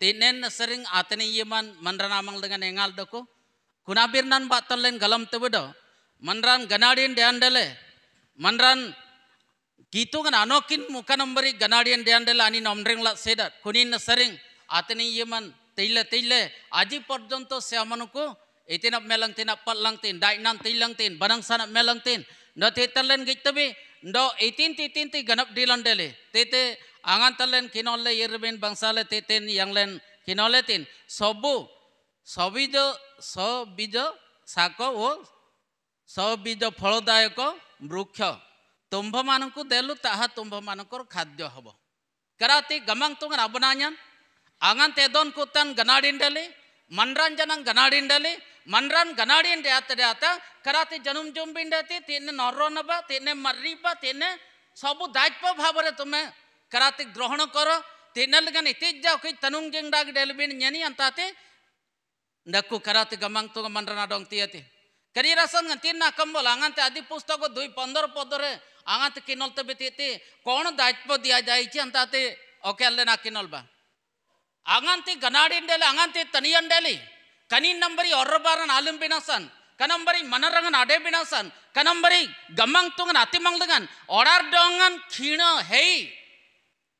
Tinen sering ateni yeman mandran amang dengan engal doko kunabir nan batan len galam tebedo mandran ganadin deandele mandran gitu kan anokin muka nomberi ganadin deandele ani nomdring la seda kunin sering ateni yeman teile teile aji porjonto siamanuko itinap melang tinap palang tin dainan tilang tin banang sana melang tin ndo gitu be ndo itin titin ti ganap dilandele tete angan talen kinole irben bangsale teten yanglen kinole tin sobu সবিজ সবীজ শাক ও সবীজ ফলদায়ক বৃক্ষ তুম্ভমানଙ୍କୁ ଦେଲୁ ତାହା ତୁମ୍ଭମାନଙ୍କର ଖାଦ୍ୟ ହେବ କରାତି ଗମାଂ ତୁଙ୍ଗ ରାବନାଞ୍ଜନ ଆଙ୍ଗାନ ତେଦନ କୁତନ ଗନାଡ଼ିଣ୍ଡଲି ମନରଞ୍ଜନ ଗନାଡ଼ିଣ୍ଡଲି ମନରନ ଗନାଡ଼ିଣ୍ଡ ରାତ କରାତି ଜନୁମ ଜୁମ ବିଣ୍ଡତି ତିନେ ନର ନବା ତିନେ ମରିବା ତିନେ ସବୁ ଦାୟିତ୍ୱ ଭାବରେ ତୁମେ ಕರಾತಿ ಗ್ರಹಣ ಕೊರ ತಿನ್ನಲ್ಗನ ಇತ್ತಿಜ್ಜಾವ್ ಕೈ ತನುಂಗ್ ಜಿಂಗ್ಡಾಗ ಡೆಲ್ಬಿಣ್ nyani antate, ndakku karate gamang tu gamang dong tiati kari rasan ngan tin kambol angan te adi pustako dui pondor podore angan te kinol te betiati kono daitpo dia jaichi anta te oke alle na kinol ba angan te ganadin dele angan te tanian dele kanin nambari orbaran alim binasan kanambari manarangan ade binasan kanambari gamang tungan atimang dengan orar dongan kina hei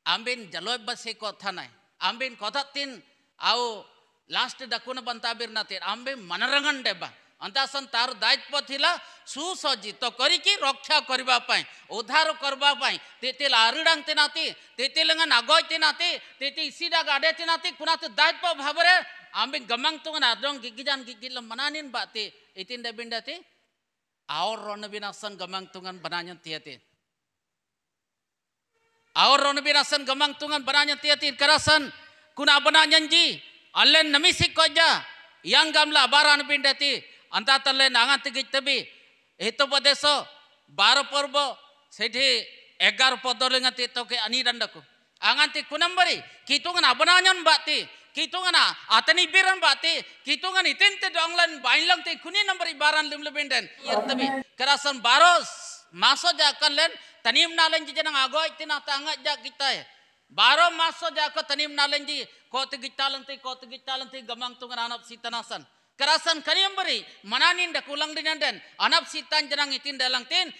ambin jaloy base ko thanai ambin kodatin au last dakun bantabir nate ambe manarangan deba અંતાસન તાર દાયિત્વ થિલા સુસજ્જિત કરીકી રક્ષા કરવા પાઈ ઉદ્ધાર કરવા પાઈ તેતે લારડાંતે નાતે તેતે લંગા નાગોયતે નાતે તેતે ઈસીડા ગાડેતે નાતે કુનાતે દાયિત્વ ભાવરે આંબે ગમંગ તો નાદરંગ ગિગિજાન ગિગિલ મનાનીન બાતે ઇતિન દબિંડાતે આવ રણ વિનાસન ગમંગ તુંગન બનાયન તેતે Aur birasan gemang tungan bananya tiatir kerasan, kuna bananya nji allen namisik koja yang gamla baran pindati anta talle nanganti bi, itu padeso baro porbo sedhi egar podorlinga titoke anirandaku anganti kunambari kitungan abananyan bati kitungan atani biran bati kitungan itente donglan bainlang te kuni nambari baran limlu binden iya tebi kerasan baros maso jakan len tanim nalenji jenang ago iti na tangat jak kita ya. Baro maso jako tanim nalenji ko te gita lenti ko te gita lenti gamang tungan anap si tanasan. Kerasan kanyam beri mananin dak ulang dinan den anap si jenang itin dalang tin.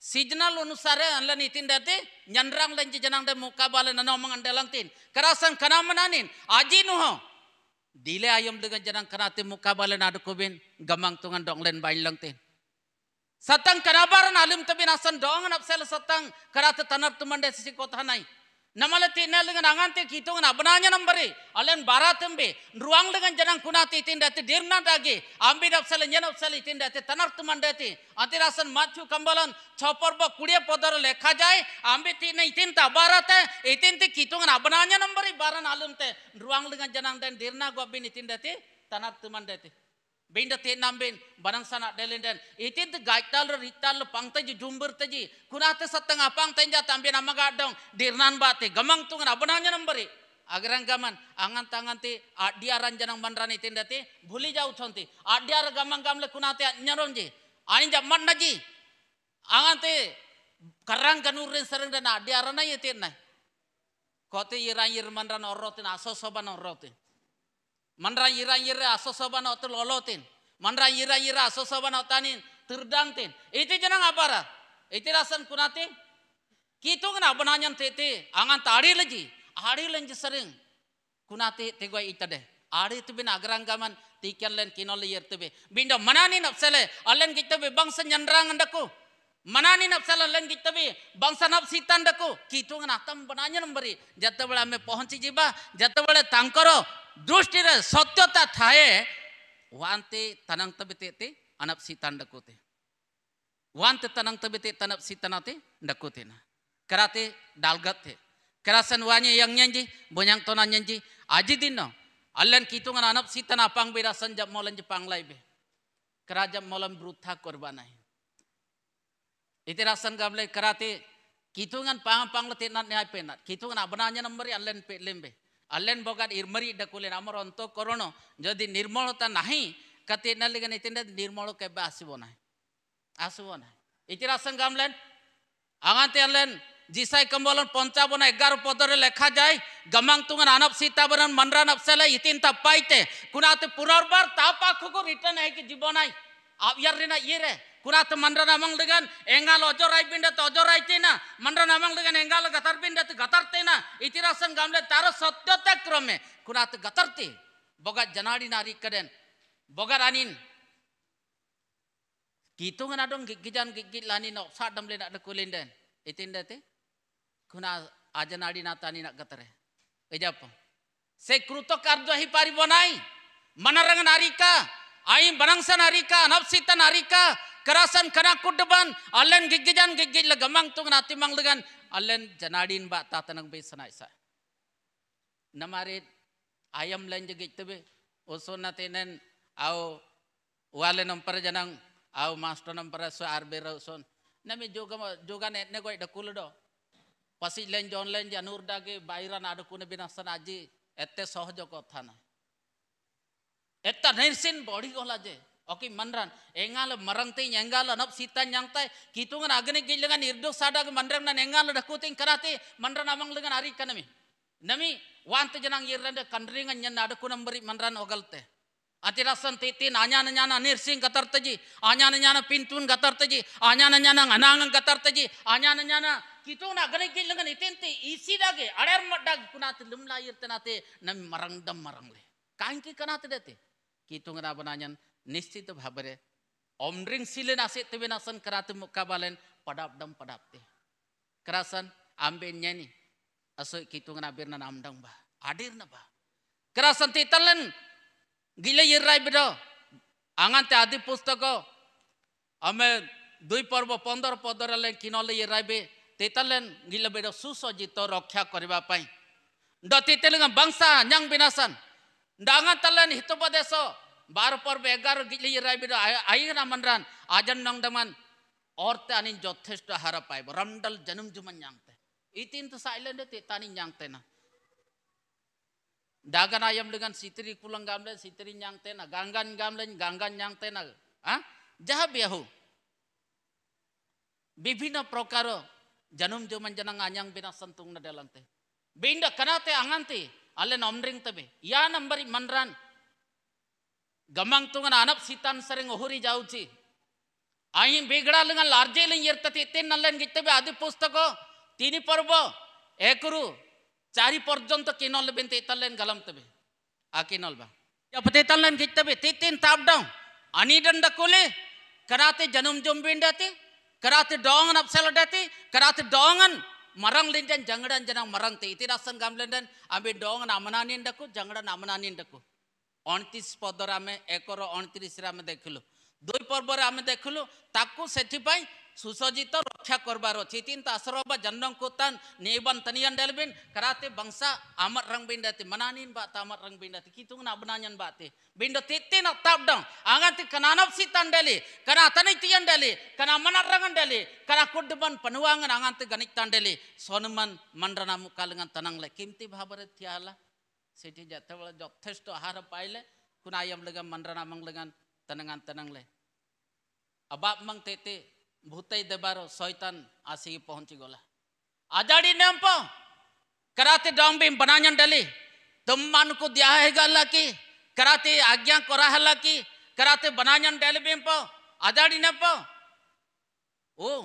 Sijna lunu sare an lan itin dati nyandrang lenji jenang dan muka balen anau mangan dalang tin. Kerasan kanam mananin aji nuho. Dile ayam dengan jenang tim muka balen adukubin gamang tungan dong len bain lang tin. Satang kanabaran alim tapi nasan dongan apsel satang karata tanap tuman desisi kota nai. Namala tina lengan angan te kito ngana benanya nambari alen baratem be ruang lengan janang kuna te itin dati dirna dagi ambil apsel nyen apsel itin dati tanap tuman dati anti nasan machu kambalan chopor ba kudia podar lekha jai ambil tina itin ta barate itin te kito ngana benanya nambari baran alim te ruang lengan janang dan dirna gobin itin dati tanap tuman dati. benda te namben barang sana delenden ite de gaital ro rital pang pangta ji jumber te ji kunate setengah pang te jata amben amaga dong dirnan ba te gamang tu ngana benanya nambari Agarang gaman angan tangan te adia ranjana mandrani te ndate buli jau chonti adia gamang gamle kunate nyaron ji ani ja manna ji angan te karang ganur ren sereng dan adia te nai kote yirang yir mandran orrote na asosoban Manranyira-nyira asosoban otul olotin. Manranyira-nyira asosoban otanin. Terdantin. Iti jenang ra? Iti rasan kunati. Kitu kena benanyan tete. Angan tari leji. Hari lenji sering. Kunati tegwa itade. Hari tu bin agrangaman. Tikian len kinol yertebe. Binda manani napsele. Alen gitabe bangsa nyandrang andaku. ಮನಾನಿ ನಪ್ಸಲ ಅಲ್ಲನ್ ಗಿತ್ತವಿ Kita ನಪ್ ಸೀತಾಂಡಕು ಕೀಟುಂಗ ನಾತಂ Jatuh ಬರಿ me ಆಮೆ ಪಹಂಚಿ jatuh ಜತ್ತಬಳ ತಾಂಕರ દૃષ્ટિરે સત્યતા થાય વાંતે તનંગ tanang તે અનપસી તન ડકોતે વાંત તનંગ તબિતે તનપસી તનાતે ડકોતે ના na. Kerate થે kerasan wanya yang nyanji bonyang tona nyanji aji dino allen kitungan anap sitana pang bira sanjap molan jepang laibe kerajam molan brutha korbanai ite rasan gamle kerate kitungan pang pang lati nat ne penat kitungan abananya namari allen pe lembe ಅಲ್ಲೇನು ಬೊಗಾರ್ ಇರ್ಮರಿ ಇಡ್ಡಕೂಲಿನ ಅಮರ ಅಂತ ಕರೋಣ ಜದಿ ನಿರ್ಮಳತಾ ನಾಹಿ ಕತೆ ಎನ್ನಲ್ಲಿಗೆ ನಿತಿನ ನಿರ್ಮಳ ಕೆಬ್ಬೆ ಆಸಿಬ ನಾಹಿ ಆಸಿಬ ನಾಹಿ ಇತಿರ ಆಸಂಗ ಆಮ್ಲೆನ್ ಆಗಾಂತಿ ಅನ್ಲೆನ್ জিসাই কম্বলন পঞ্চাবন এগারো পদরে লেখা যায় গমাং তুঙ্গন আনব সীতাবরণ মনরান অপসেলে ইতিন তা পাইতে কুনাতে পুনর্বার তা পাখুকু রিটার্ন হয়ে জীবনাই আব ইয়ার রেনা ইয়ে রে kurat mandra namang dengan engal ojor rai pindat ojor rai tina mandra namang dengan engal gatar pindat gatar tina itirasan gamle taro satyata tekrome kurat gatar ti boga janari nari keren boga ranin gitu ngana dong gigijan gigit lani nok sadam damle nak dekulin den itin date kuna nata natani nak gatare ejapa se kruto karjo hi paribonai manarang narika Aim barangsa narika, napsita narika, kerasan kena kudeban, alen gigijan gigij legamang tung nati mang legan, alen janadin ba tatanang besan aisa. Namari ayam lain jegit tebe, usun nen, au wale nampar janang au master nampar so arbe rauson. Nami joga joga net ne goi do, Pasi len jon len janur dage bairan ada binasan aji, ette sohjo joko na. Eta nersin body gola je. Oke manran, engal marangte engal anap sita nyangtai, kitungan agane gilangan irdo sadag manran na engal rakuting karate manran amang lengan ari kanami. Nami wante janang irranda kandringan nyan adaku nambari manran ogalte. ಅತಿರಸನ್ ತೀತಿನ್ ಆನ್ಯಾನ ಜ್ಞಾನ ನಿರ್ಸಿಂಗ್ ಗತರ್ತಜಿ ಆನ್ಯಾನ ಜ್ಞಾನ ಪಿಂತೂನ್ ಗತರ್ತಜಿ ಆನ್ಯಾನ ಜ್ಞಾನ ಅನಾಂಗ್ ಗತರ್ತಜಿ ಆನ್ಯಾನ ಜ್ಞಾನ ಕಿತೂನ್ ಅಗಲಿಗಿಲ್ಲಂಗನ ಇತೆಂತಿ ಈಸಿದಾಗೆ ಅಡ್ಯಾರ್ ಮಡ್ಡಾಗ ಕುನಾತಿ ಲಿಮ್ಲಾ ಇರ್ತನಾತೆ ನಮ್ ಮರಂಗ್ದಮ್ ಮರಂಗ್ಲಿ ಕಾಂಕಿ ಕನಾತಿದತಿ කීතුංගනා වනාඥන් නිශ්චිත භබරේ ඔම්ඩරින් සිලෙන් අසෙත් වෙනසන් කරාත මුකබලෙන් පඩබ්ඩම් පඩබ්තේ කරසන් අම්බෙන් ඥනි අසොයි කීතුංගනා බිරණ නම්ඩම් බා අඩිරන බා කරසන් තේතලන් গিলে ইরাই বিড আঙাতে আদি পুস্তক আমি দুই পর্ব পনের পদরে কিনলে ইরাইবে তেতলেন গিলে বিড সুসজ্জিত রক্ষা করা ডতি তেলেঙ্গা বাংসা ন্যাং বিনাসান Dangan telan hitu so, baru por begar gili rai bido ai ai ran ajan nong daman orte anin jotes to harapai bo ramdal janum juman nyangte itin to sailan de tetani nyangte na dagan ayam dengan sitri kulang gamle sitri nyangte na ganggan gamlen, ganggan nyangte na ah, jahab yahu bibina prokaro janum juman janang anyang bina santung na delante binda kanate anganti, ale nomring tabe ya nambari manran gamang tungan anap sitan sareng ohuri jauchi ai begda lengan larje len yertati ten nallen gittabe adi pustako tini parbo ekuru চারি পর্যন্ত কেনল বেন তেতালেন গালাম তবে আ কেনল বা या पतेतलन गितबे तेतेन ताप डाउन अनि डंड कोले कराते जन्म जुम बिंडाते कराते डोंगन अपसल डाते कराते डोंगन marang linden jangdan janang marang te iti rasan gam linden ambe dong na amananin daku jangdan amananin daku ontis পদর আমি একর 29 রে আমি দেখিলু দুই পর্বরে আমি দেখিলু তাকু সেথিপাই susajita rukhya korbaro cithin ta asroba jannong kutan neban tanian delbin karate bangsa amat rang bindati mananin bata amat rang bindati kitung na bate bindo titi na tabdang angati kana nafsi tandeli kana tani deli kana manat deli kana kudban penuangan angati ganik tandeli sonuman mandrana muka dengan tenang le kimti bahabare tiala sedih jatuh wala jok testo harap paile kunayam lega mandrana mang dengan tenangan tenang le Abab mang tete भूतई देवार सैतान आसिक पहुँचीगला आजाड़ी ने कराते ड्रम भी बनाज डेली तुम मान को दिगला कि कराते आज्ञा कराला कि कराते बनाज डेली भी आजाड़ी ने ओ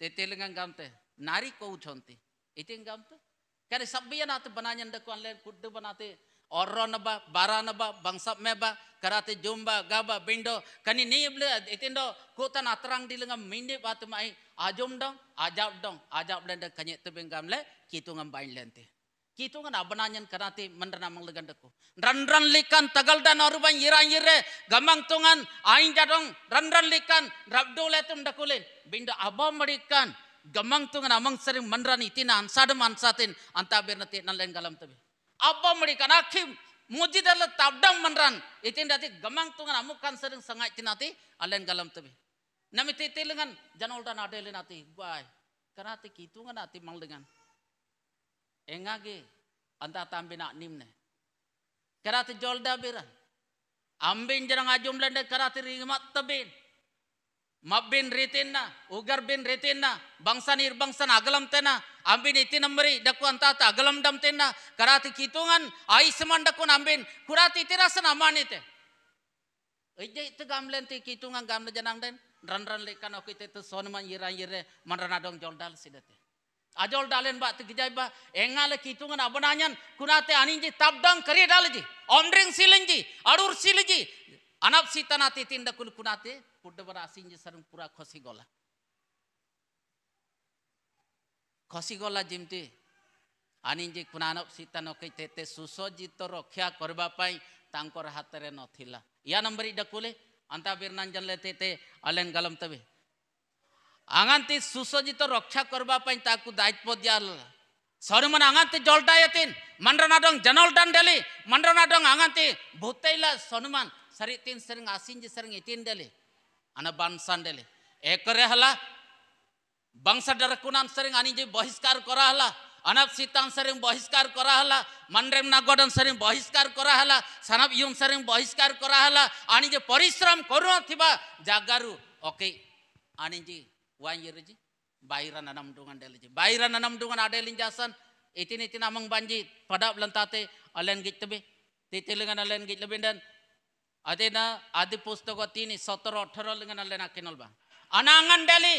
तेतेल गांते नारी कौन इतने गांत कह सब बनाज को बनाते oronaba baranaba bangsap meba karate jumba gaba bindo kani nible itindo kota di dilenga minde mai, ajom dong ajab dong ajab lenda kanye tebengam le kitungan bain lente kitungan abananyan karate mandana manglegan deko ran ran likan tagal dan oruban yiran yire gamang tungan ain jadong ran ran likan rabdo letum dakulin bindo abam merikan, gamang tungan amang sering mandran itina de ansatin antabir nati nalen galam tebe apa mereka nakim muji dalam tabdam menran. Itu yang gemang gamang kan amukan sering sangat nanti alen galam bi Nami ti lengan udah nade ada nanti. Bye. Karena ti kitu kan hati mang dengan. Engage nak nim nimne. Karena ti jolda biran. Ambin jangan ajum lende karena ringmat rigmat tebin mabin retena, ugar bin retena, bangsa nir bangsa agalam tena, ambin iti nambri daku antata agalam dam tena, karati kitungan, aisman daku ambin, kurati iti rasa namani te. Ije itu gamlen ti kitungan gamle janang den, ran ran lekan oki te te sonman yiran yire, man ran adong jol dal sidate. Ajol dalen ba te kijai ba, engale kitungan abonanyan, kurate aninji tabdang kari dalji, omdring silenji, adur silenji, anap sitana titin dakul kunate, ಕೊಡ್ಡೆ ಬರ ಆಸಿಂಜಿ ಸರ್ ಪೂರಾ ಖಸಿಗಲ್ಲ ଖସିଗଲା ଯେମିତି ଆନିଜି କୁନାନକ ସୀତାନକୀ ତେତେ ସୁସଜ୍ଜିତ ରକ୍ଷା କରିବା ପାଇଁ ତାଙ୍କର ହାତରେ ନଥିଲା ୟା ନମ୍ବର ଇଟା କଲେ ଅନ୍ତା ବିରନାଞ୍ଜନଲେ ତେତେ ଅଲେନ୍ ଗଲମ ତେବେ ଆଗାନ୍ତି ସୁସଜ୍ଜିତ ରକ୍ଷା କରିବା ପାଇଁ ତାକୁ ଦାୟିତ୍ୱ ଦିଆଗଲା ସରିମନ ଆଙ୍ଗାନ୍ତି ଜଲଟାୟତିନ୍ ମଣ୍ଡନାଡଙ୍ଗ ଜନଲଟାନ୍ ଦେଲି ମଣ୍ଡନାଡଙ୍ଗ ଆଗାନ୍ତି ଭୂତେଇଲା ସନୁମାନ ସରି ତିନ ସେରିଂ ଆସିଞ୍ଜି ସେରିଂ ଇତିନ୍ ଦେଲି ಅನ ಬಾನ್ಸಾಂಡೆಲೆ ಏಕರೆ ಹಲ ବଂଶ ଡରକୁନାମ ସରିଂ ଆଣିଛି ବହିଷ୍କାର କରାହେଲା ଅନାବ ସୀତାମ ସରିଂ ବହିଷ୍କାର କରାହେଲା ମନରେମ ନାଗଡ଼ନ ସରିଂ ବହିଷ୍କାର କରାହେଲା ସାନବ ୟୁମ ସରିଂ ବହିଷ୍କାର କରାହେଲା ଆଣିଛି ପରିଶ୍ରମ କରୁନଥିବା ଜାଗାରୁ ଓକେ ଆଣିଛି ୱାଙ୍ଗିରୁଛି ବାଇରା ନନମ ଡୁଙ୍ଗନ ଡେଲିଛି ବାଇରା ନନମ ଡୁଙ୍ଗନ ଆଡେଲିଂ ଜାସନ ଇତିନ ଇତିନ ଆମଙ୍ଗ ବାଞ୍ଜି ପଡ଼ାବ ଲନ୍ତାତେ ଅଲେନ ଗିଚ ତେବେ ତିତିଲିଙ୍ଗନ ଅଲେନ ଗିଚ ଲେବିଣ୍ଡନ adena adi pustoko tini sotoro toro dengan alena kenol ba anangan deli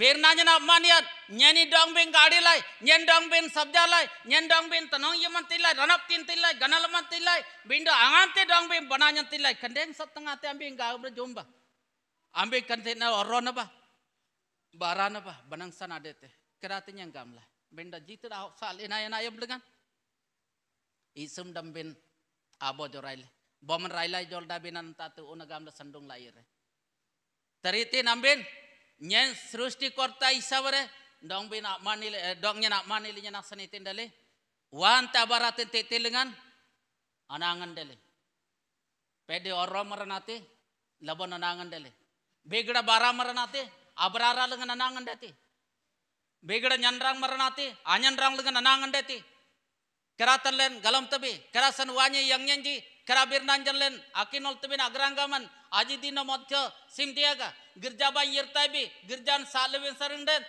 birnanya na maniat nyeni dong bin kari lai nyen dong bin sabja lai nyen dong bin tenong yaman tilai ranap tin tilai ganal man tilai bindo angante dong bin bananya tilai kandeng setengah te ambing gaum na jumba ambing kandeng na oro na ba barana ba banang sana dete keratin yang gamla benda jitu dahok sal ina yana yam dengan isum dambin abo jorai Boman raila jolda binan tatu unagam la sandung lair. Tariti nambin nyen srusti korta isavare dong bin manil eh, dong nyen manil nyana sanitin dale. Wan tabaratin titilingan anangan dale. Pede orro maranate labon anangan dale. Begra bara maranate abrara lengan anangan dati. Begra nyandrang maranate anyandrang lengan anangan dati. Keratan len galam tebi kerasan wanya yang nyenji खराबीर नांजनलेन आकिन उल्तबिन sim आजिदीन मध्य सिमदियाग गिरजाबाई bi, gerjan सालविन सरंडेन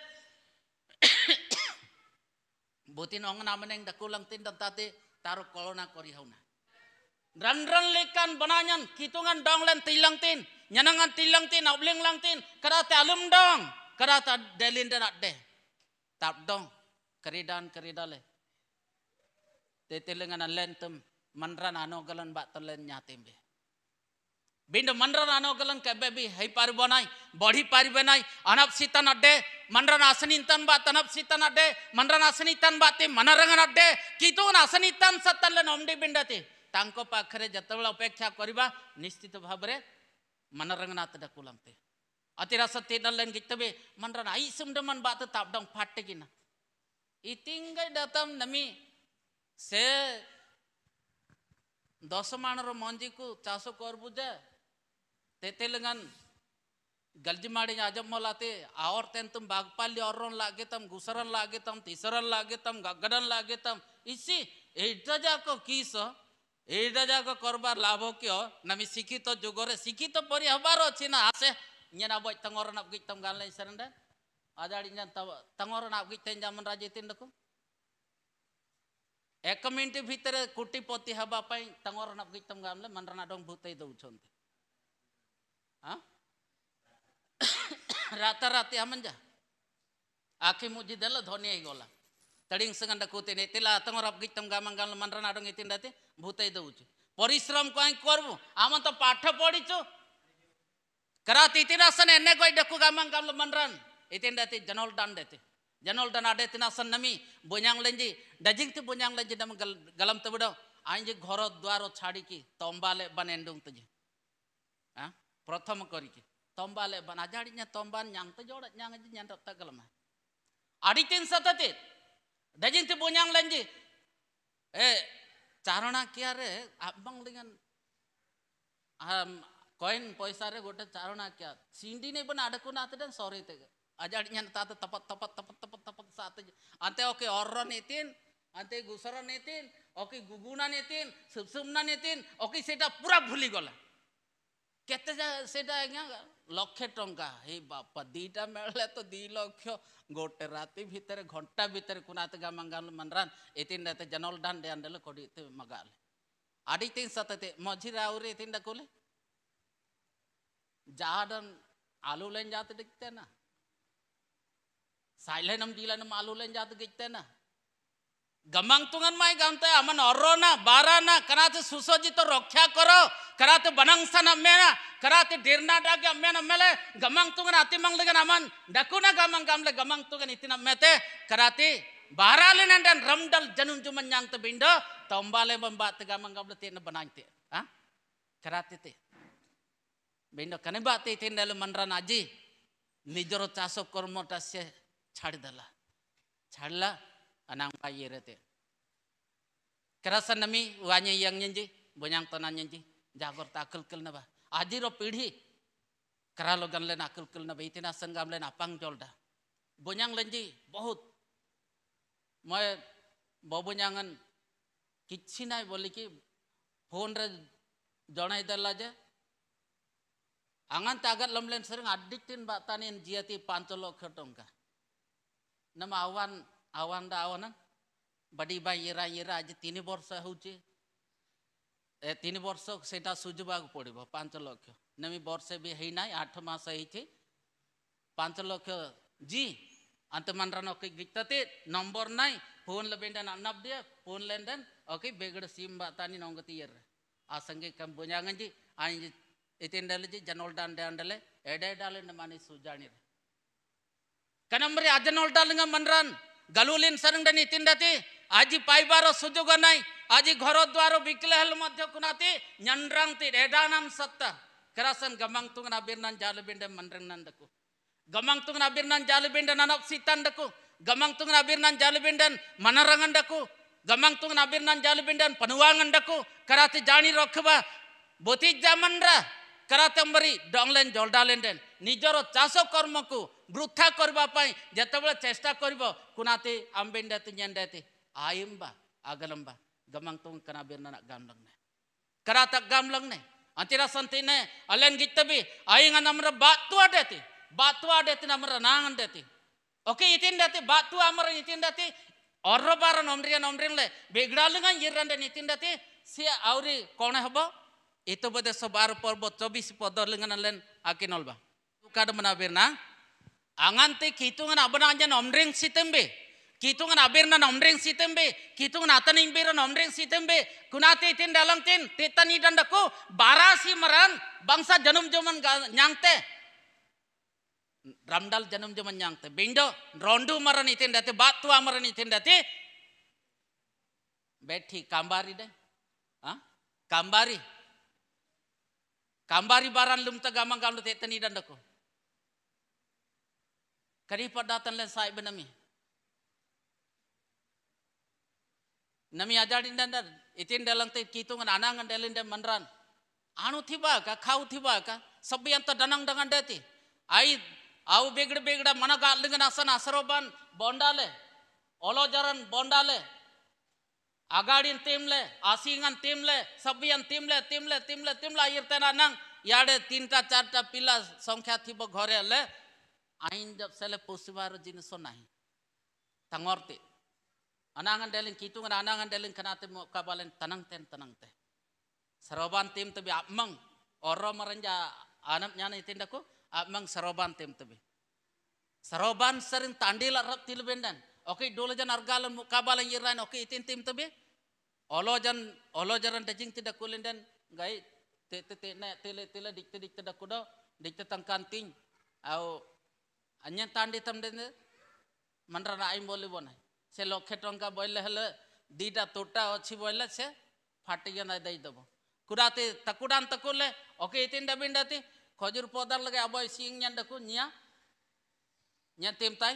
butin ong nameneng dakulang tin dan tate taruk kolona kori hauna. ran lekan bananyan kitungan dong len tilang tin nyanangan tilang tin abling lang tin Kerata alum dong kerata delin dan de tap dong keridan keridale tetelengan lentem manran ano galan ba talen nyatimbe ಬಿಂಡು ಮನ್ರನ ಅನೋಗಲನ್ ಕಬ್ಬೆ ಬಿ ಹೈ ಪಾರಿಬೋ ನಾಯ್ ಬಡಿ ಪಾರಿಬೆ ನಾಯ್ ಅನಬ್ ಸೀತನ್ ಅಡ್ಡೆ ಮನ್ರನ ಅಸನಿ ತನ್ ಬಾ ತನಬ್ ಸೀತನ್ ಅಡ್ಡೆ ಮನ್ರನ ಅಸನಿ ತನ್ ಬಾತಿ ಮನರಂಗನ ಅಡ್ಡೆ ಕಿತೂನ್ ಅಸನಿ ತನ್ ಸತ್ತಲ್ಲ ನಮ್ಡಿ ಬಿಂಡತಿ ତାଙ୍କ ପାଖରେ ଯେତେବେଳେ ଅପେକ୍ଷା କରିବା ନିଶ୍ଚିତ ଭାବରେ ମନୋରଙ୍ଗନାଥଟା କୁଲନ୍ତି ଅତିରସତି ନଲେନ ଗୀତବେ ମନର ଆଇସୁମନ ବାତ ତାପଡମ ଫାଟିକିନା ଇତିଙ୍ଗ ଡତମ ନମି ସେ ದೋಸಮಾಣರ ಮಂಜಿಕು ಚಾಸು ಕೋರ್ಬುಜ ತೆತೆಲಂಗನ್ ಗಲ್ಜಿ ಮಾಡಿ ಅಜಮ್ಮಲಾತಿ ಅವ್ರ ತೆನ್ ತಮ್ ಬಾಗ್ಪಾಲಿ ಅವ್ರನ್ ಲಾಗೆ ತಮ್ ಗುಸರನ್ ಲಾಗೆ ತಮ್ ತಿಸರನ್ ಲಾಗೆ ತಮ್ ಗಗ್ಗಡನ್ ಲಾಗೆ ತಮ್ ಇಸಿ ଏଇଟା ଯାକ କିସ ଏଇଟା ଯାକ କରବାର ଲାଭ କିଅ ନାମି ଶିକ୍ଷିତ ଯୁଗରେ ଶିକ୍ଷିତ ପରି ହେବାର ଅଛି ନା ଆସେ ଇଏ ନା ବଇ ତଙ୍ଗର ନାପଗିଜ ତମ ଗାଁ ଲାଇ ସାରଣ୍ଡା ଆଜାଡ଼ି ତାଙ୍ଗର ନାପଗିଜ ତେନ୍ ଜାମନ ରାଜି ତିଣ୍ଡକୁ এক মিনিট ভিতরে কোটিপতি হওয়া তাঁর গীতম গামলে মনরনা ডং ভূতাই দৌঁচ রাতারাতি আমঞ্জা আখি মুজি দেল ধনী গলা তড়িং সঙ্গা কোতে নেই তেলা তাঁর গীতম গামা গামলে মনরনা ডং রাতে ভুতাই দৌছু পরিশ্রম কাই করবু আম তো পাঠ পড়িছু করাত ইতিরাসন এনে কই ডাকু গামা গামলে মনরন রাতে জনল ডান দেতে Janol dan ada tina san nami bunyang lenji dajing tu bunyang lenji dan galam tu bodo anji gorot duaro cari ki tombale ban endung tu Ah, pertama kori ki tombale ban aja tomban nyang tu jodat nyang aja nyang tak galam. Adi tin satati dajing tu bunyang lenji. Eh, carona kiare abang dengan um, koin poisare gote carona kiare. Sindi ne bon ada kunat dan sorry tegak. अजाड़ तपत तपत तपत तपत तपत सात अंत और नेतीन गुगुना नेतीन सुमसुमना नेतीन पूरा भूली गला केज्ञा लक्षे टाँह दीटा मेले तो दी लक्ष गोटे राति भितर घंटा भितर कुनात गा मंगाल मनरान एतिन डाते जनल डान डे अंडल कोडी तीन सतते मझी राउरे एतिन आलू लेन जाते दिखते ना Silent am dila nam alulen jatuh gejte na. Gamang tungan mai gamte aman orona barana karate to rokya koro karate sana mena karate dirna daga mena mele gamang tungan ati mang lega aman dakuna gamang gamle gamang tungan itina mete karate baralen dan ramdal janun cuman yang tebinda tombale membat tegamang gamle na banang te. Ah? Karate te. bindo kane bate tina le mandra naji, Nijoro tasok kormo tasye झाडदला झाडला अनांगा येरते करासनमी वाने यंगनजी बन्यांग तनानजी जागृत अकल कल नबा आदि पीढ़ी करा लोगन लेन अकल कल नबा इतना संगम लेन जोलदा बन्यांग लंजी बहुत मैं बबन्यांगन किसी ना बोली कि फोन रे जोना इधर लाजे आंगन तागत लमलेन सरंग अड्डिक्टिन बाताने जियाती पांचलो खटोंगा ನಮ್ಮ ಅವನ್ ಅವನ್ದ ಅವನ ಬಡಿ ಬಾ ಇರ ಇರ ಅಜ್ಜಿ ತಿನಿ ವರ್ಷ ହେଉଛି ଏ ତିନି ବର୍ଷ ସେଇଟା ସୁଝିବାକୁ ପଡ଼ିବ ପାଞ୍ଚ ଲକ୍ଷ ନେମି ବର୍ଷେ ବି ହେଇନାହିଁ ଆଠ ମାସ ହେଇଛି ପାଞ୍ଚ ଲକ୍ଷ ଜି అంతమండ్రా ఒక గిత్తతే నంబర్ నాయ్ ఫోన్లో బెండని అన్నప్పుడే ఫోన్లో ఏంటని ఓకే బెగడు సీమ్ తాని నొంగ తీయర్రు ఆ సంగీ కంపుజాగంజి ఆయన ఎతిండలి జనోల్ డాండే అండలే ఎడేడాలండి మనీ సుజాణిరు ಕನಂಬ್ರಿ ಅಜನೋಲ್ಟಾಲಂಗ ಮನ್ರನ್ ಗಲೂಲಿನ್ ಸರಂಗನಿ ತಿಂಡತಿ ಆಜಿ ಪಾಯ್ಬಾರ ಸುಜುಗ ನೈ ಆಜಿ ಘರದ್ವಾರ ಬಿಕ್ಲೆ ಹಲ್ ಮಧ್ಯ ಕುನಾತಿ ಞಂಡ್ರಂತಿ ರೇಡಾನಂ ಸತ್ತ ಕರಸನ್ ಗಮಂಗ್ ತುಂಗನ ಅಬಿರ್ನನ್ ಜಾಲು ಬಿಂಡೆ ಮನ್ರಂಗ್ ನಂದಕು ಗಮಂಗ್ ತುಂಗನ ಅಬಿರ್ನನ್ ಜಾಲು ಬಿಂಡೆ ನನಪ್ ಸಿತ್ತಂಡಕು ಗಮಂಗ್ ತುಂಗನ ಅಬಿರ್ನನ್ ಜಾಲು ಬಿಂಡನ್ ಮನರಂಗಂಡಕು ಗಮಂಗ್ ತುಂಗನ ಅಬಿರ್ನನ್ ಜಾಲು ಬಿಂಡನ್ ಪನುವಾಂಗಂಡಕು ಕರಾತಿ ಜಾಣಿ ರೊಕ್ಕಬ ಬೊತಿ ಜಾಮನ್ರ karatembari donglen joldalen den nijoro caso kormoku bruta korba pai jata bula cesta kunati amben dati nyen dati aimba agalamba gamang tong kana benda nak gamlang ne karatak ne antira santi ne alen gitabi ainga namra adati batu adati namra nangan oke itin dati batu amra itin dati orobara nomri nomri le begralungan yirran dati itin dati Si auri kone hebo itu pada sebar porbot cobi si podor dengan lain akin olba. Buka ada menabir na, angan te kitungan abon aja nomdring si tembe, kitungan abirna na nomdring si tembe, kitungan atan imbir nomdring si tembe, kunate itin dalang tin, tetan idan daku, barasi meran bangsa janum jaman nyangte. Ramdal janum jaman nyangte, bindo, rondu meran itin dati, batu meran itin dati, beti kambari deh. Kambari, Kambari baran lum gamang kalau te tani dan dako. Karipat datan len sai benami. Nami ajarin dan dan itin dalang te kitungan anangan dalin dan mandran. Anu tiba ka kau tiba ka sabi anta danang dangan dati. Ai au begre begda mana galdengan asan asaroban bondale. Olo jaran bondale. Agarin timle, asingan timle, sabian timle, timle, timle, timle, air tena nang, yade tinta carta pila songkia tipe gore le, ain jab sele pusibar jinis tangorti, anangan deling kitung, anangan deling kenate mo kabalen tenang ten tenang te, Seroban tim tebi abmang, oro merenja anam nyana itindaku, abmang saroban tim tebi, Seroban sering tandila rap tilu Oke, dole jan argalan kabalan yirlain oke itin tim tebe. Olo jan olo jaran dajing tidak kulin dan gai te te te na tele tele dikte dikte dakuda dikte tangkan ting. Au anyan tandi tam dende mandrana aim boli bonai. Se lokhe tongka boile hele dida tuta ochi boile se ফাটে গিয়ে না দেই দেব কুড়াতে তাকুডান তাকুলে ওকে ইতিন ডাবিন ডাতে খজুর lagi লাগে আবার সিং জান ডাকু nyan tim tai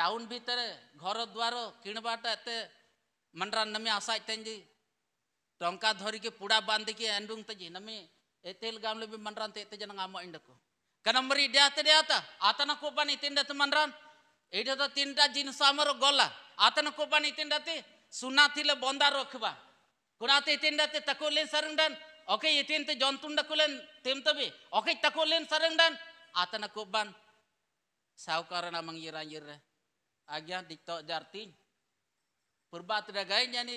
ଟାଉନ୍ ଭିତରେ ଘର ଦ୍ୱାର କିଣିବାଟା ଏତେ ମଣ୍ଡରା ନମି ଆଶା ଇତେଞ୍ଜି ଟଙ୍କା ଧରିକି ପୁଡ଼ା ବାନ୍ଧିକି ଏଣ୍ଡୁଙ୍ଗ ତେଜି ନମି ଏତେଲ ଗାମଲେ ବି ମଣ୍ଡରାନ୍ତ ଏତେ ଜନ ଆମ ଇଣ୍ଡକୁ కనమరి ఇడే అత అతను ତିନିଟା తిండతి మన్రాన్ ଏଇଟା ତ ତିନିଟା ଜିନିଷ ଆମର ଗଲା ଆତନ କୋପାନି ତିନିଟାତି ସୁନା ଥିଲେ ବନ୍ଦା ରଖିବା କୁଣାତି ତିନିଟାତି ତାକୁ ଲେନ୍ ସାରଙ୍ଗଡାନ ଓକେ ଏ ତିନିତି ଜନ୍ତୁଣ୍ଡାକୁ ଲେନ୍ ତିମତବି ଓକେ ତାକୁ ଲେନ୍ ସାରଙ୍ଗଡାନ ଆତନ କୋପାନ ସାହୁକାର ନାମଙ୍ଗ ଇରା ଇରରେ agian dikto jarti tidak dagainya ni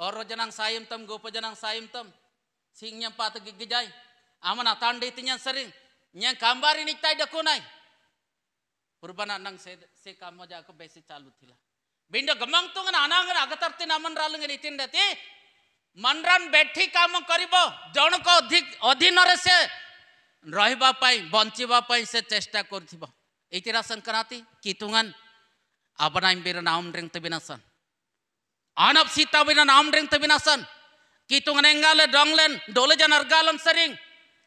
oro jenang sayim tem gopa janang sayim tam singnya pat aman amana tanda tinya sering yang kambari niktai dakunai purba nang se se kamo ja ko besi calut thila binda gamang tu ngana aman agatarte naman ralung ni tindate ମନରନ kamu karibo କରିବ ko ଅଧିକ ଅଧୀନରେ ସେ rahiba pai bonciba pai se ଚେଷ୍ଟା କରୁଥିବ itirasan kerati kitungan abana imbiran naum ring tebinasan anap sita bina naum ring tebinasan kitungan enggal donglen dole janar sering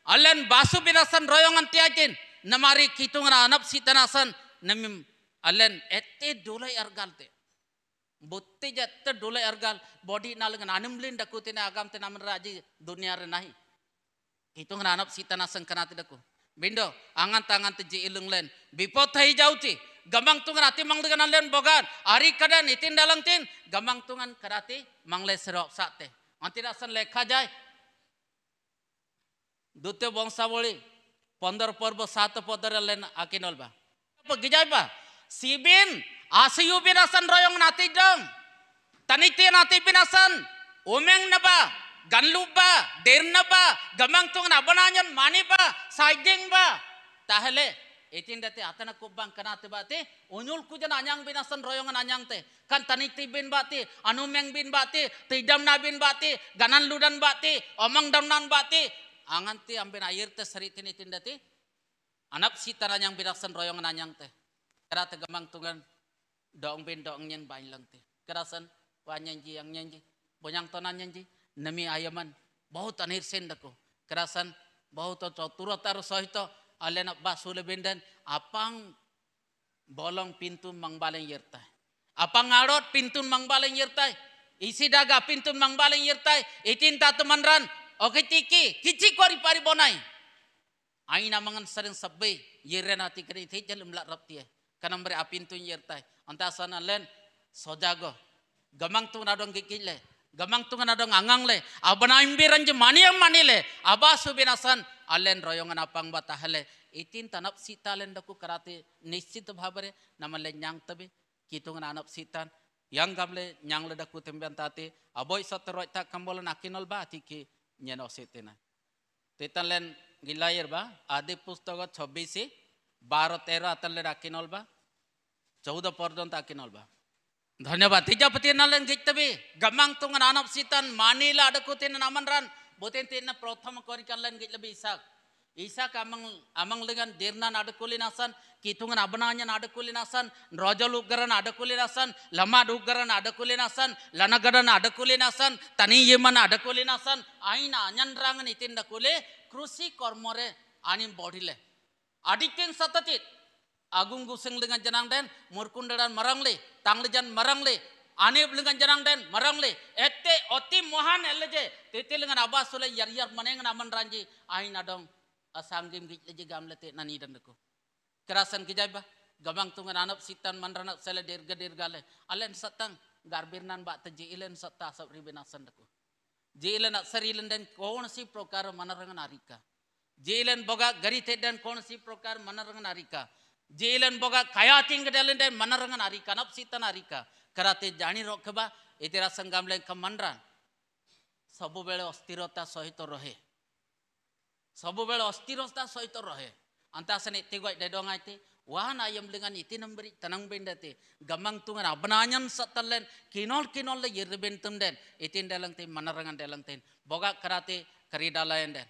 allen basu binasan royongan tiakin, namari kitungan anap sita nasan namim allen ette dole argal te butte jatte dole argal body nalengan anumlin dakutina agam te namen raji dunia renahi kitungan anap sita nasan kerati dakutina Bindo, angan tangan teji ilung len, bipotai jauti, gamang tungan ati mang dengan len bogan, ari kadan itin dalang tin, gamang tungan karati mang le serok sate, anti dasan le kajai, dute bongsa boli, pondor porbo satu podor len akinol ba, apa gejai ba, sibin, asiyu binasan royong nati dong, taniti nati binasan, umeng naba, ganluba, dernaba, gamang tungan Tahle? maniba, saigdengba. Tahale, ඉතින්ටත අතන කුබ්බන් කනත unul kujen anyang binasan royong anyang te. kan tanik tibin bati anumeng bin bati tidam na bin bati ganan ludan bati omang damnan bati anganti ambin air te seritin itindati anak sitara yang binasan royong anyang te kera tuh tungan dong bin dong nyen bain lang te kerasan wanyanji yang nyanji bonyang tonan nyanji ayaman, नमी आयमन बहुत kerasan सेंडको to बहुत taru sohito alena basule सुलबेंडन apang bolong pintu mangbaleng yertai. Apa ngarot pintu mangbaleng yertai? Isi daga pintu mangbaleng yertai. Itin tatu manran. Oke tiki, kici kori pari bonai. Aina mangan sering sabbe yerren ati kari te jalum lak rapti Kanam beri apintu yertai. Antasan sana len sojago. Gamang tu nadong gikile. gamang tungan adong angang le abana imbiran je maniam manile abasu binasan alen royongan apang batahale itin tanap sita len daku karate nischit bhabare namale nyang tabe kitungan anap sitan yang gamle nyang le daku temben tate aboy satroi tak kambol nakinol ba tiki nyeno setena tetan len gilayer ba আদি পুস্তক ছবিশে বারো তেরো আতালে rakinol ba 14 পর্যন্ত akinol ba धन्यवाद तिजापति नलन गिक्तबी गमंग तुंग नानप सीतन मानीला अडकु तेन नामन रन बोतेन तेन प्रथम कोरिक नलन गिक्तबी इसाक इसाक अमंग अमंग लगन दीर्नन अडकुली नासन कितुंगन अबनान्यन अडकुली नासन रोजल उगरन अडकुली नासन लमाड उगरन अडकुली नासन लनगरन अडकुली नासन तनी यमन अडकुली नासन आइन अन्यन रंग नितिन डकुले कृषि कर्मरे आनिम बॉडीले अडिक्टेन सततित agung guseng dengan jenang den murkunda dan marang le tangle jan marang le ane belengan jenang den marang le ete oti mohan leje, tete dengan abas sole yar yar maneng naman ranji ain nadong, asang gim gik leje gam lete nani dan deko kerasan kejai ba gamang tungan anap sitan mandranak sele derga dirga le alen satang garbir nan bak teji ilen satta sab ribena san deko jilen aksari lenden kohon si prokar manarangan arika Jeilen boga garite dan konsep prokar manarangan arika jailan boga kaya tingga dalen dan manarangan arika nap sita narika karate jani rokeba itira sanggam leng kemandran sabu bela ostirota sohito rohe sabu bela ostirota sohito rohe anta seni gua ite dong ite wahan ayam lengan iti nambri tenang bendate gamang tungan abananyan satan len kinol kinol le yerben tumden itin dalang mana manarangan dalang teh boga kerate kari dalayan den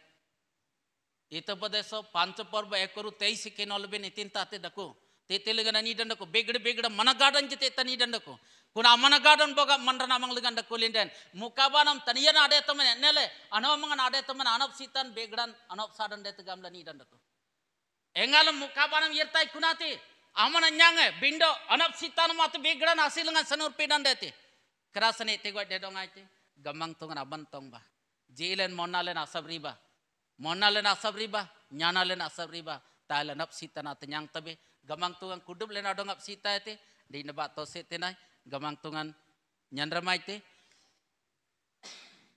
itu ಹಿತೋಪದೇಶ ಪಾಂಚಪರ್ವ ಎಕರು ತೈಸಿ ಕೆನೊಲ್ಬೆ ನಿತಿನ್ ತಾತೆ ಡಕು ತೆತೆಲುಗನ ನೀಡಂಡಕು ಬೇಗಡ ಬೇಗಡ ಮನಗಾಡಂಜಿ ತೇತ ನೀಡಂಡಕು kuna amana gadon boga mandra namang ligan Muka bana mukabanam taniyan ade temen nele anamangan ade temen anap sitan begdan anap sadan det gamla ni dan muka bana mukabanam yertai kunati amana nyange bindo anap sitan mat begdan asilangan sanur pidan deti kerasane tegwa dedong aite gamang tong aban tong ba jilen monalen asabri ba Mana le nak sabri bah? Nyana le nak sabri bah? Tahu le nak sita nak tenyang tapi gamang tuan kudup le nak dongap sita itu di nebak tosik tenai gamang tuan nyan ramai itu